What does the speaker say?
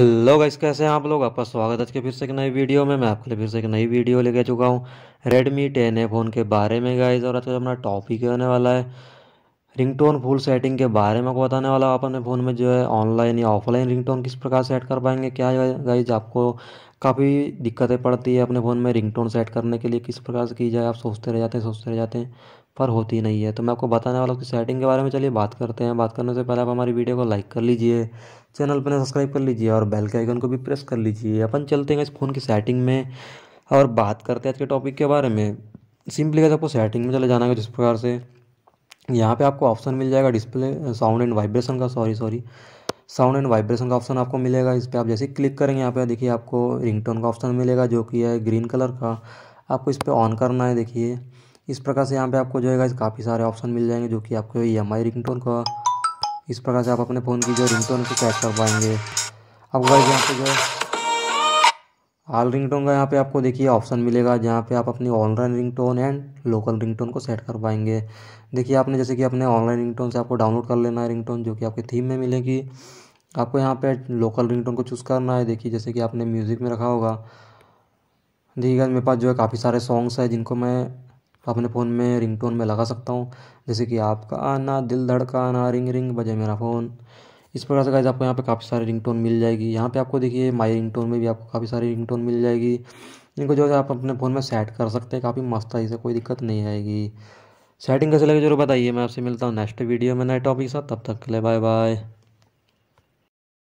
hello guys कैसे हैं आप लोग आपका स्वागत है आज के फिर से एक नई वीडियो में मैं आपके लिए फिर से एक नई वीडियो लेके चुका हूँ रेडमी टेन ए फ़ोन के बारे में गाइस और आज का हमारा टॉपिक होने वाला है रिंगटोन फुल सेटिंग के बारे में आपको बताने वाला हूँ आप अपने फ़ोन में जो है ऑनलाइन या ऑफलाइन रिंगटोन किस प्रकार सेट कर पाएंगे क्या गाइज आपको काफ़ी दिक्कतें पड़ती है अपने फ़ोन में रिंगटोन सेट करने के लिए किस प्रकार से की जाए आप सोचते रह जाते हैं सोचते रह जाते हैं पर होती नहीं है तो मैं आपको बताने वाला हूँ कि सेटिंग के बारे में चलिए बात करते हैं बात करने से पहले आप हमारी वीडियो को लाइक कर लीजिए चैनल पर सब्सक्राइब कर लीजिए और बेल के आइकन को भी प्रेस कर लीजिए अपन चलते हैं इस फ़ोन की सेटिंग में और बात करते हैं आज के टॉपिक के बारे में सिंपली अगर आपको सेटिंग में चले जाना है जिस प्रकार से यहाँ पे आपको ऑप्शन मिल जाएगा डिस्प्ले साउंड एंड वाइब्रेशन का sorry sorry sound and vibration का ऑप्शन आपको मिलेगा इस पर आप जैसे क्लिक करेंगे यहाँ पे देखिए आपको रिंगटोन का ऑप्शन मिलेगा जो कि है ग्रीन कलर का आपको इस पर ऑन करना है देखिए इस प्रकार से यहाँ पे आपको जो है काफ़ी सारे ऑप्शन मिल जाएंगे जो कि आपको ई एम आई रिंगटोन का इस प्रकार से आप अपने फ़ोन की जो रिंगटोन को कैच कर पाएंगे अब वाइज यहाँ पे जो है ऑल रिंग टोन का यहाँ पे आपको देखिए ऑप्शन मिलेगा जहाँ पे आप अपनी online ring tone and local ring tone को सेट कर पाएंगे देखिए आपने जैसे कि अपने ऑनलाइन रिंग टोन से आपको डाउनलोड कर लेना है रिंग टोन जो कि आपके थीम में मिलेगी आपको यहाँ पे लोकल रिंग टोन को चूज़ करना है देखिए जैसे कि आपने म्यूज़िक में रखा होगा देखिएगा मेरे पास जो है काफ़ी सारे सॉन्ग्स हैं जिनको मैं अपने फ़ोन में रिंग टोन में लगा सकता हूँ जैसे कि आपका आना दिल धड़काना रिंग रिंग बजे मेरा फ़ोन इस प्रकार से गाइज आपको यहाँ पे काफ़ी सारे रिंगटोन मिल जाएगी यहाँ पे आपको देखिए माई रिंगटोन में भी आपको काफ़ी सारी रिंगटोन मिल जाएगी इनको जो है आप अपने फ़ोन में सेट कर सकते हैं काफ़ी मस्त है इसे कोई दिक्कत नहीं आएगी सेटिंग कैसे लगे जरूर बताइए मैं आपसे मिलता हूँ नेक्स्ट वीडियो में नए टॉपिक के साथ तब तक के लिए बाय बाय